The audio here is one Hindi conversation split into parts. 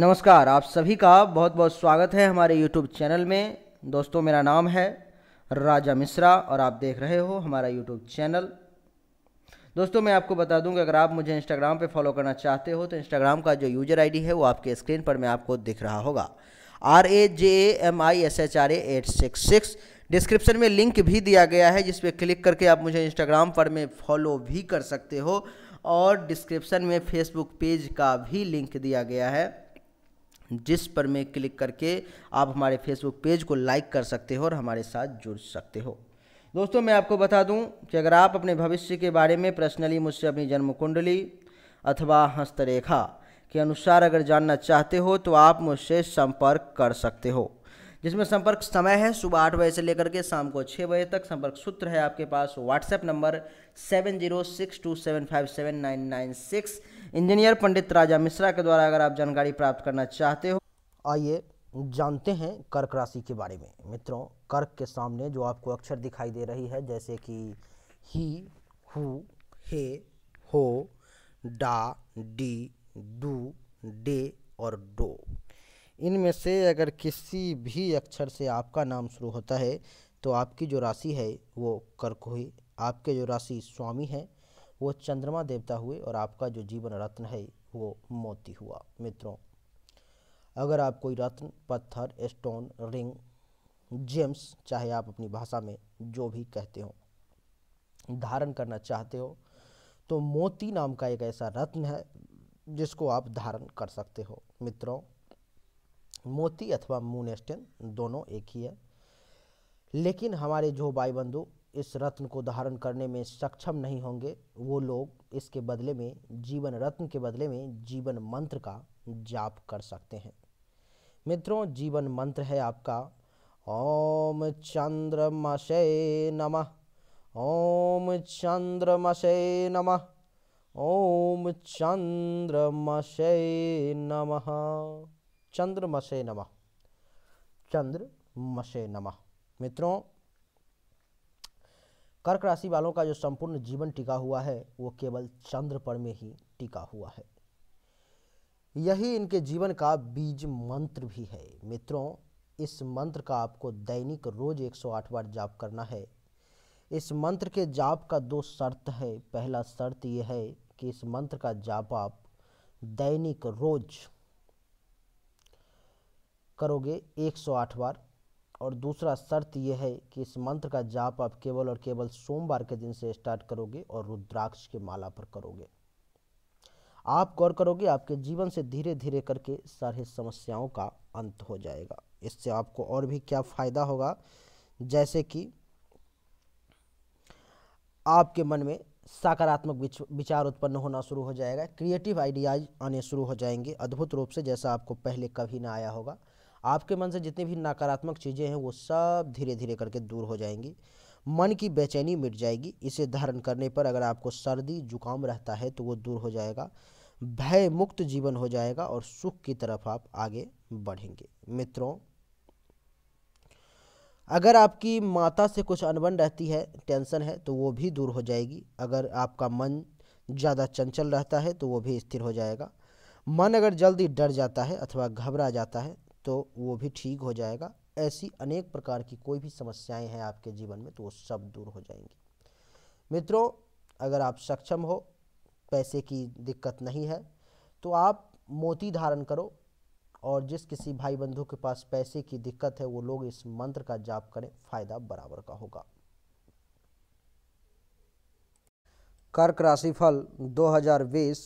नमस्कार आप सभी का बहुत बहुत स्वागत है हमारे यूट्यूब चैनल में दोस्तों मेरा नाम है राजा मिश्रा और आप देख रहे हो हमारा यूट्यूब चैनल दोस्तों मैं आपको बता दूं कि अगर आप मुझे इंस्टाग्राम पे फॉलो करना चाहते हो तो इंस्टाग्राम का जो यूजर आई है वो आपके स्क्रीन पर मैं आपको दिख रहा होगा R A J A M I S H R eight six six description में लिंक भी दिया गया है जिस पर क्लिक करके आप मुझे इंस्टाग्राम पर में फॉलो भी कर सकते हो और डिस्क्रिप्शन में फेसबुक पेज का भी लिंक दिया गया है जिस पर मैं क्लिक करके आप हमारे फेसबुक पेज को लाइक कर सकते हो और हमारे साथ जुड़ सकते हो दोस्तों मैं आपको बता दूं कि अगर आप अपने भविष्य के बारे में पर्सनली मुझसे अपनी जन्म कुंडली अथवा हस्तरेखा के अनुसार अगर जानना चाहते हो तो आप मुझसे संपर्क कर सकते हो जिसमें संपर्क समय है सुबह आठ बजे से लेकर के शाम को छः बजे तक संपर्क सूत्र है आपके पास WhatsApp number seven zero six two seven five seven nine nine six engineer Pandit Raja Mishra के द्वारा अगर आप जानकारी प्राप्त करना चाहते हो आइए जानते हैं कर्क राशि के बारे में मित्रों कर्क के सामने जो आपको अक्षर दिखाई दे रही है जैसे कि ही हु हे हो डा डी डू डे और डो इनमें से अगर किसी भी अक्षर से आपका नाम शुरू होता है तो आपकी जो राशि है वो कर्क हुई आपके जो राशि स्वामी है वो चंद्रमा देवता हुए और आपका जो जीवन रत्न है वो मोती हुआ मित्रों अगर आप कोई रत्न पत्थर स्टोन रिंग जेम्स चाहे आप अपनी भाषा में जो भी कहते हो धारण करना चाहते हो तो मोती नाम का एक ऐसा रत्न है जिसको आप धारण कर सकते हो मित्रों मोती अथवा मून स्टेन दोनों एक ही है लेकिन हमारे जो भाई बंधु इस रत्न को धारण करने में सक्षम नहीं होंगे वो लोग इसके बदले में जीवन रत्न के बदले में जीवन मंत्र का जाप कर सकते हैं मित्रों जीवन मंत्र है आपका ओम चंद्रमशे नमः ओम चंद्रमशे नमः ओम चंद्रमशे नमः चंद्र चंद्रमशे नमः मशे नमः मित्रों कर्क राशि वालों का जो संपूर्ण जीवन टिका हुआ है वो केवल चंद्र पर में ही टिका हुआ है यही इनके जीवन का बीज मंत्र भी है मित्रों इस मंत्र का आपको दैनिक रोज 108 बार जाप करना है इस मंत्र के जाप का दो शर्त है पहला शर्त यह है कि इस मंत्र का जाप आप दैनिक रोज़ करोगे 108 बार और दूसरा शर्त यह है कि इस मंत्र का जाप आप केवल और केवल सोमवार के दिन से स्टार्ट करोगे और रुद्राक्ष के माला पर करोगे आप गौर करोगे आपके जीवन से धीरे धीरे करके सारे समस्याओं का अंत हो जाएगा इससे आपको और भी क्या फायदा होगा जैसे कि आपके मन में सकारात्मक विचार उत्पन्न होना शुरू हो जाएगा क्रिएटिव आइडियाज आने शुरू हो जाएंगे अद्भुत रूप से जैसा आपको पहले कभी ना आया होगा आपके मन से जितनी भी नकारात्मक चीज़ें हैं वो सब धीरे धीरे करके दूर हो जाएंगी मन की बेचैनी मिट जाएगी इसे धारण करने पर अगर आपको सर्दी जुकाम रहता है तो वो दूर हो जाएगा भय मुक्त जीवन हो जाएगा और सुख की तरफ आप आगे बढ़ेंगे मित्रों अगर आपकी माता से कुछ अनबन रहती है टेंशन है तो वो भी दूर हो जाएगी अगर आपका मन ज़्यादा चंचल रहता है तो वो भी स्थिर हो जाएगा मन अगर जल्दी डर जाता है अथवा घबरा जाता है तो वो भी ठीक हो जाएगा ऐसी अनेक प्रकार की कोई भी समस्याएं हैं आपके जीवन में तो वो सब दूर हो जाएंगी मित्रों अगर आप सक्षम हो पैसे की दिक्कत नहीं है तो आप मोती धारण करो और जिस किसी भाई बंधु के पास पैसे की दिक्कत है वो लोग इस मंत्र का जाप करें फायदा बराबर का होगा कर्क राशिफल 2020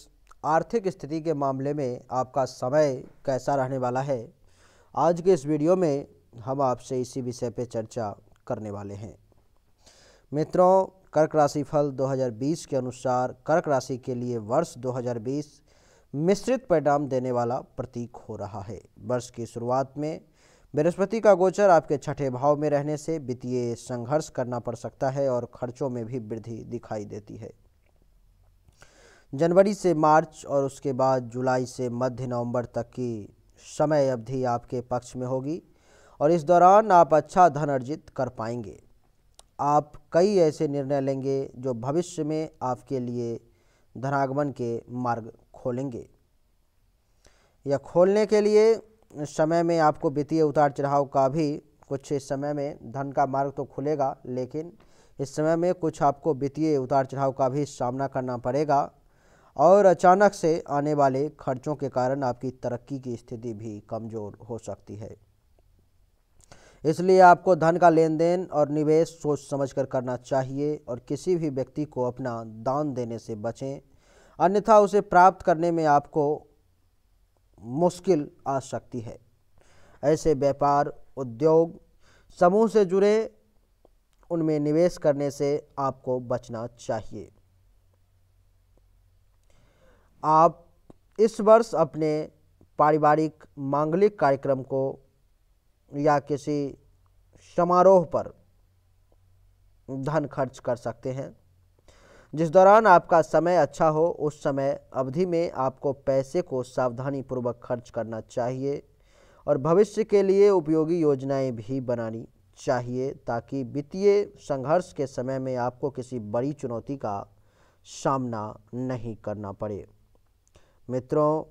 आर्थिक स्थिति के मामले में आपका समय कैसा रहने वाला है आज के इस वीडियो में हम आपसे इसी विषय पर चर्चा करने वाले हैं मित्रों कर्क राशि फल 2020 के अनुसार कर्क राशि के लिए वर्ष 2020 मिश्रित परिणाम देने वाला प्रतीक हो रहा है वर्ष की शुरुआत में बृहस्पति का गोचर आपके छठे भाव में रहने से वित्तीय संघर्ष करना पड़ सकता है और खर्चों में भी वृद्धि दिखाई देती है जनवरी से मार्च और उसके बाद जुलाई से मध्य नवंबर तक की समय अवधि आपके पक्ष में होगी और इस दौरान आप अच्छा धन अर्जित कर पाएंगे आप कई ऐसे निर्णय लेंगे जो भविष्य में आपके लिए धनागमन के मार्ग खोलेंगे या खोलने के लिए समय में आपको वित्तीय उतार चढ़ाव का भी कुछ इस समय में धन का मार्ग तो खुलेगा लेकिन इस समय में कुछ आपको वित्तीय उतार चढ़ाव का भी सामना करना पड़ेगा और अचानक से आने वाले खर्चों के कारण आपकी तरक्की की स्थिति भी कमज़ोर हो सकती है इसलिए आपको धन का लेन देन और निवेश सोच समझकर करना चाहिए और किसी भी व्यक्ति को अपना दान देने से बचें अन्यथा उसे प्राप्त करने में आपको मुश्किल आ सकती है ऐसे व्यापार उद्योग समूह से जुड़े उनमें निवेश करने से आपको बचना चाहिए आप इस वर्ष अपने पारिवारिक मांगलिक कार्यक्रम को या किसी समारोह पर धन खर्च कर सकते हैं जिस दौरान आपका समय अच्छा हो उस समय अवधि में आपको पैसे को सावधानी पूर्वक खर्च करना चाहिए और भविष्य के लिए उपयोगी योजनाएं भी बनानी चाहिए ताकि वित्तीय संघर्ष के समय में आपको किसी बड़ी चुनौती का सामना नहीं करना पड़े मित्रों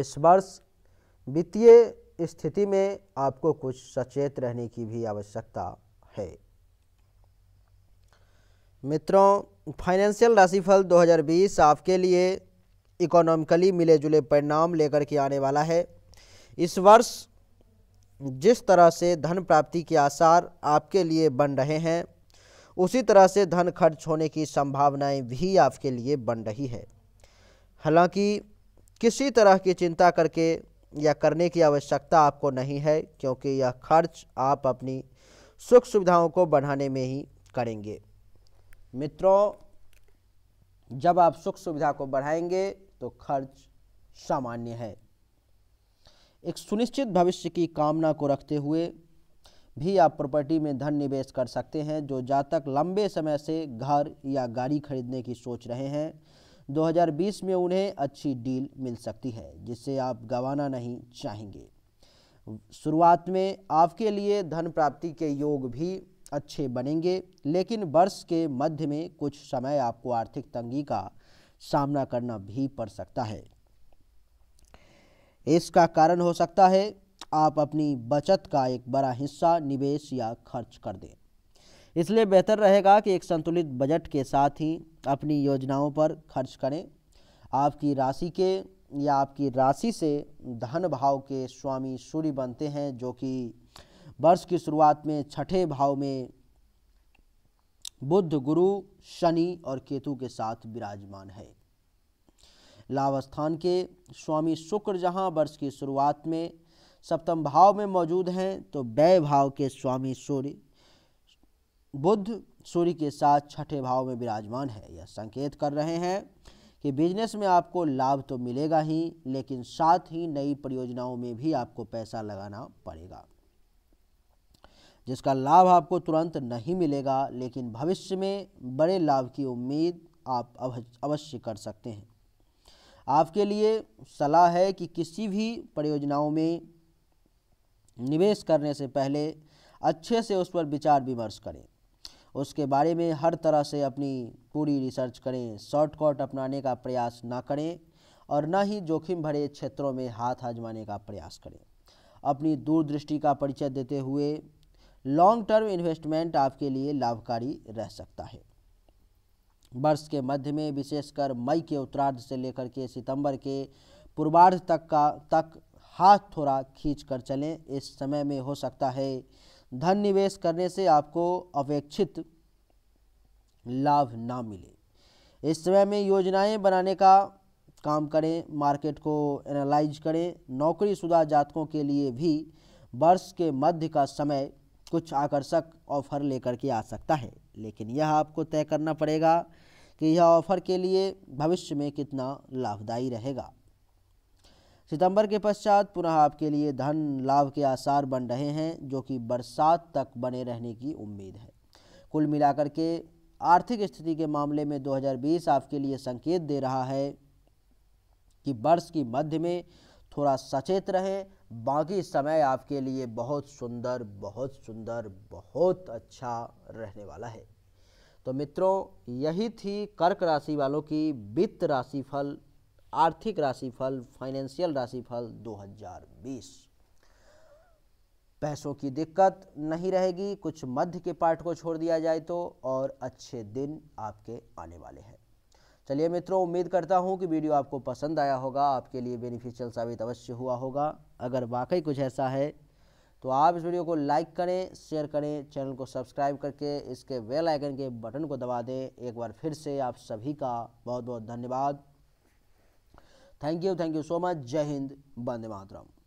इस वर्ष वित्तीय स्थिति में आपको कुछ सचेत रहने की भी आवश्यकता है मित्रों फाइनेंशियल राशिफल 2020 आपके लिए इकोनॉमिकली मिले जुले परिणाम लेकर के आने वाला है इस वर्ष जिस तरह से धन प्राप्ति के आसार आपके लिए बन रहे हैं उसी तरह से धन खर्च होने की संभावनाएं भी आपके लिए बन रही है हालांकि किसी तरह की चिंता करके या करने की आवश्यकता आपको नहीं है क्योंकि यह खर्च आप अपनी सुख सुविधाओं को बढ़ाने में ही करेंगे मित्रों जब आप सुख सुविधा को बढ़ाएंगे तो खर्च सामान्य है एक सुनिश्चित भविष्य की कामना को रखते हुए भी आप प्रॉपर्टी में धन निवेश कर सकते हैं जो जातक लंबे समय से घर या गाड़ी खरीदने की सोच रहे हैं 2020 में उन्हें अच्छी डील मिल सकती है जिससे आप गंवाना नहीं चाहेंगे शुरुआत में आपके लिए धन प्राप्ति के योग भी अच्छे बनेंगे लेकिन वर्ष के मध्य में कुछ समय आपको आर्थिक तंगी का सामना करना भी पड़ सकता है इसका कारण हो सकता है आप अपनी बचत का एक बड़ा हिस्सा निवेश या खर्च कर दें इसलिए बेहतर रहेगा कि एक संतुलित बजट के साथ ही अपनी योजनाओं पर खर्च करें आपकी राशि के या आपकी राशि से धन भाव के स्वामी सूर्य बनते हैं जो कि वर्ष की शुरुआत में छठे भाव में बुद्ध गुरु शनि और केतु के साथ विराजमान है लाभ स्थान के स्वामी शुक्र जहां वर्ष की शुरुआत में सप्तम भाव में मौजूद हैं तो व्यय भाव के स्वामी सूर्य बुद्ध सूर्य के साथ छठे भाव में विराजमान है यह संकेत कर रहे हैं कि बिजनेस में आपको लाभ तो मिलेगा ही लेकिन साथ ही नई परियोजनाओं में भी आपको पैसा लगाना पड़ेगा जिसका लाभ आपको तुरंत नहीं मिलेगा लेकिन भविष्य में बड़े लाभ की उम्मीद आप अवश्य कर सकते हैं आपके लिए सलाह है कि किसी भी परियोजनाओं में निवेश करने से पहले अच्छे से उस पर विचार विमर्श करें उसके बारे में हर तरह से अपनी पूरी रिसर्च करें शॉर्टकट अपनाने का प्रयास ना करें और न ही जोखिम भरे क्षेत्रों में हाथ आजमाने का प्रयास करें अपनी दूरदृष्टि का परिचय देते हुए लॉन्ग टर्म इन्वेस्टमेंट आपके लिए लाभकारी रह सकता है वर्ष के मध्य में विशेषकर मई के उत्तरार्ध से लेकर के सितंबर के पूर्वार्ध तक का तक हाथ थोड़ा खींच कर चलें इस समय में हो सकता है धन निवेश करने से आपको अपेक्षित लाभ ना मिले इस समय में योजनाएं बनाने का काम करें मार्केट को एनालाइज करें नौकरीशुदा जातकों के लिए भी वर्ष के मध्य का समय कुछ आकर्षक ऑफर लेकर के आ सकता है लेकिन यह आपको तय करना पड़ेगा कि यह ऑफर के लिए भविष्य में कितना लाभदायी रहेगा सितंबर के पश्चात पुनः आपके लिए धन लाभ के आसार बन रहे हैं जो कि बरसात तक बने रहने की उम्मीद है कुल मिलाकर के आर्थिक स्थिति के मामले में 2020 आपके लिए संकेत दे रहा है कि वर्ष की मध्य में थोड़ा सचेत रहें बाकी समय आपके लिए बहुत सुंदर बहुत सुंदर बहुत अच्छा रहने वाला है तो मित्रों यही थी कर्क राशि वालों की वित्त राशि फल आर्थिक राशिफल फाइनेंशियल राशिफल 2020 पैसों की दिक्कत नहीं रहेगी कुछ मध्य के पार्ट को छोड़ दिया जाए तो और अच्छे दिन आपके आने वाले हैं चलिए मित्रों उम्मीद करता हूँ कि वीडियो आपको पसंद आया होगा आपके लिए बेनिफिशियल साबित अवश्य हुआ होगा अगर वाकई कुछ ऐसा है तो आप इस वीडियो को लाइक करें शेयर करें चैनल को सब्सक्राइब करके इसके वेल आइकन के बटन को दबा दें एक बार फिर से आप सभी का बहुत बहुत धन्यवाद thank you thank you so much जय हिंद बंदे मातरम